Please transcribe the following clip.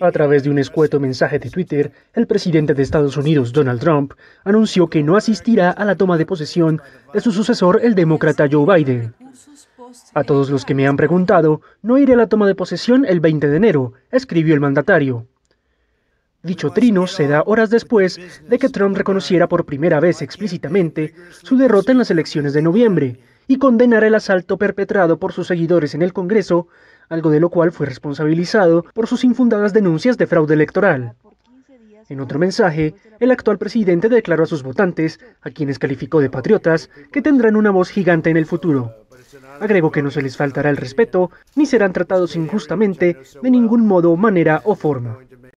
A través de un escueto mensaje de Twitter, el presidente de Estados Unidos, Donald Trump, anunció que no asistirá a la toma de posesión de su sucesor, el demócrata Joe Biden. A todos los que me han preguntado, no iré a la toma de posesión el 20 de enero, escribió el mandatario. Dicho trino se da horas después de que Trump reconociera por primera vez explícitamente su derrota en las elecciones de noviembre y condenara el asalto perpetrado por sus seguidores en el Congreso algo de lo cual fue responsabilizado por sus infundadas denuncias de fraude electoral. En otro mensaje, el actual presidente declaró a sus votantes, a quienes calificó de patriotas, que tendrán una voz gigante en el futuro. Agregó que no se les faltará el respeto, ni serán tratados injustamente de ningún modo, manera o forma.